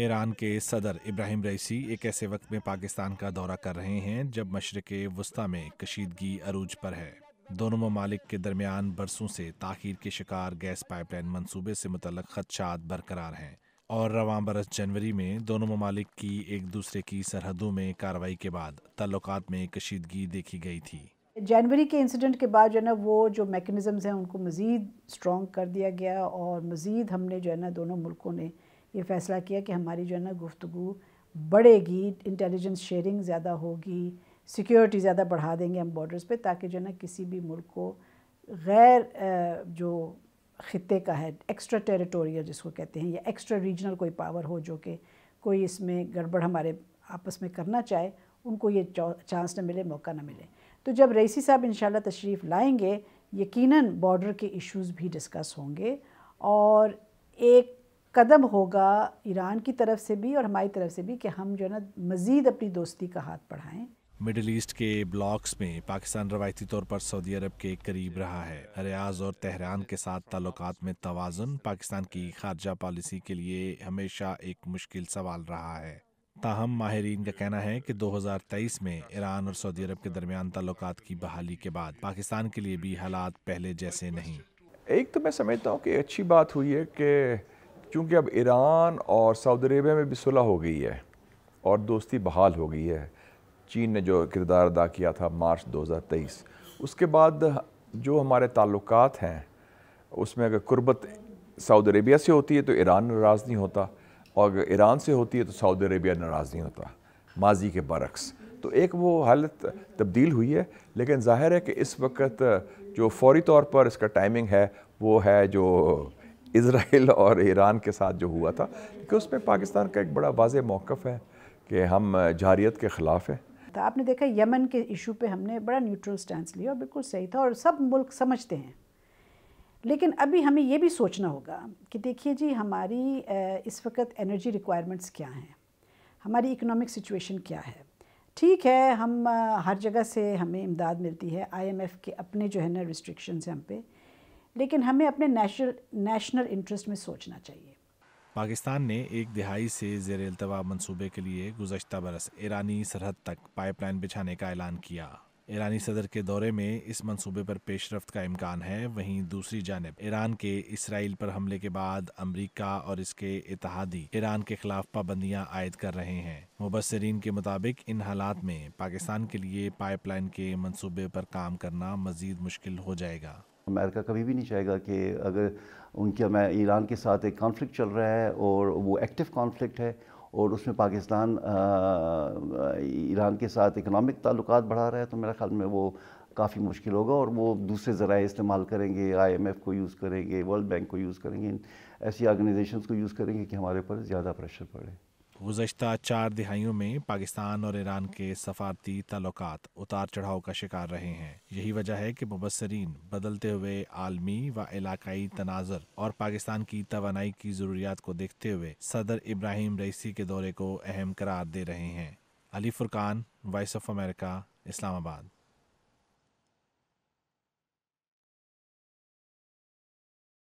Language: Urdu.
ایران کے صدر ابراہیم رئیسی ایک ایسے وقت میں پاکستان کا دورہ کر رہے ہیں جب مشرق وسطی میں کشیدگی عروج پر ہے دونوں ممالک کے درمیان برسوں سے تاخیر کے شکار گیس پائپ لائن منصوبے سے متعلق خدشات برقرار ہیں اور رواں برس جنوری میں دونوں ممالک کی ایک دوسرے کی سرحدوں میں کاروائی کے بعد تعلقات میں کشیدگی دیکھی گئی تھی جنوری کے انسیڈنٹ کے بعد جو ہے نا وہ جو میکنزمز ہیں ان کو مزید اسٹرانگ کر دیا گیا اور مزید ہم نے جو ہے نا دونوں ملکوں نے یہ فیصلہ کیا کہ ہماری جو ہے نا گفتگو بڑھے گی انٹیلیجنس شیئرنگ زیادہ ہوگی سیکیورٹی زیادہ بڑھا دیں گے ہم بارڈرز پہ تاکہ جو ہے نا کسی بھی ملک کو غیر جو خطے کا ہے ایکسٹرا ٹیریٹوریل جس کو کہتے ہیں یا ایکسٹرا ریجنل کوئی پاور ہو جو کہ کوئی اس میں گڑبڑ ہمارے آپس میں کرنا چاہے ان کو یہ چانس نہ ملے موقع نہ ملے تو جب رئیسی صاحب انشاءاللہ تشریف لائیں گے یقیناً بارڈر کے ایشوز بھی ڈسکس ہوں گے اور ایک قدم ہوگا ایران کی طرف سے بھی اور ہماری طرف سے بھی کہ ہم جو ہے دوستی کا ہاتھ پڑھائیں مڈل ایسٹ کے بلاکس میں پاکستان روایتی طور پر سعودی عرب کے قریب رہا ہے ریاض اور تہران کے ساتھ تعلقات میں توازن پاکستان کی خارجہ پالیسی کے لیے ہمیشہ ایک مشکل سوال رہا ہے تاہم ماہرین کا کہنا ہے کہ دو ہزار تیئیس میں ایران اور سعودی عرب کے درمیان تعلقات کی بحالی کے بعد پاکستان کے لیے بھی حالات پہلے جیسے نہیں ایک تو میں سمجھتا ہوں کہ اچھی بات ہوئی ہے کہ چونکہ اب ایران اور سعودی عربیہ میں بھی صلح ہو گئی ہے اور دوستی بحال ہو گئی ہے چین نے جو کردار ادا کیا تھا مارچ دو ہزار تیئیس اس کے بعد جو ہمارے تعلقات ہیں اس میں اگر قربت سعودی عربیہ سے ہوتی ہے تو ایران ناراض نہیں ہوتا اور اگر ایران سے ہوتی ہے تو سعودی عربیہ ناراض نہیں ہوتا ماضی کے برعکس تو ایک وہ حالت تبدیل ہوئی ہے لیکن ظاہر ہے کہ اس وقت جو فوری طور پر اس کا ٹائمنگ ہے وہ ہے جو اسرائیل اور ایران کے ساتھ جو ہوا تھا کہ اس میں پاکستان کا ایک بڑا واضح موقف ہے کہ ہم جہاریت کے خلاف ہیں آپ نے دیکھا یمن کے ایشو پہ ہم نے بڑا نیوٹرل سٹینس لیا اور بالکل صحیح تھا اور سب ملک سمجھتے ہیں لیکن ابھی ہمیں یہ بھی سوچنا ہوگا کہ دیکھیے جی ہماری اس وقت انرجی ریکوائرمنٹس کیا ہیں ہماری اکنامک سچویشن کیا ہے ٹھیک ہے ہم ہر جگہ سے ہمیں امداد ملتی ہے آئی ایم ایف کے اپنے جو ہے نا ریسٹرکشنز ہیں ہم پہ لیکن ہمیں اپنے نیشنل انٹرسٹ میں سوچنا چاہیے پاکستان نے ایک دہائی سے زیر التوا منصوبے کے لیے گزشتہ برس ایرانی سرحد تک پائپ لائن بچھانے کا اعلان کیا ایرانی صدر کے دورے میں اس منصوبے پر پیش رفت کا امکان ہے وہیں دوسری جانب ایران کے اسرائیل پر حملے کے بعد امریکہ اور اس کے اتحادی ایران کے خلاف پابندیاں عائد کر رہے ہیں مبصرین کے مطابق ان حالات میں پاکستان کے لیے پائپ لائن کے منصوبے پر کام کرنا مزید مشکل ہو جائے گا امریکہ کبھی بھی نہیں چاہے گا کہ اگر ان کے ایران کے ساتھ ایک کانفلکٹ چل رہا ہے اور وہ ایکٹیو کانفلکٹ ہے اور اس میں پاکستان ایران کے ساتھ اکنامک تعلقات بڑھا رہا ہے تو میرا خیال میں وہ کافی مشکل ہوگا اور وہ دوسرے ذرائع استعمال کریں گے آئی ایم ایف کو یوز کریں گے ورلڈ بینک کو یوز کریں گے ایسی آرگنائزیشنس کو یوز کریں گے کہ ہمارے اوپر زیادہ پریشر پڑے گزشتہ چار دہائیوں میں پاکستان اور ایران کے سفارتی تعلقات اتار چڑھاؤ کا شکار رہے ہیں یہی وجہ ہے کہ مبصرین بدلتے ہوئے عالمی و علاقائی تناظر اور پاکستان کی توانائی کی ضروریات کو دیکھتے ہوئے صدر ابراہیم رئیسی کے دورے کو اہم قرار دے رہے ہیں علی فرقان وائس آف امریکہ اسلام آباد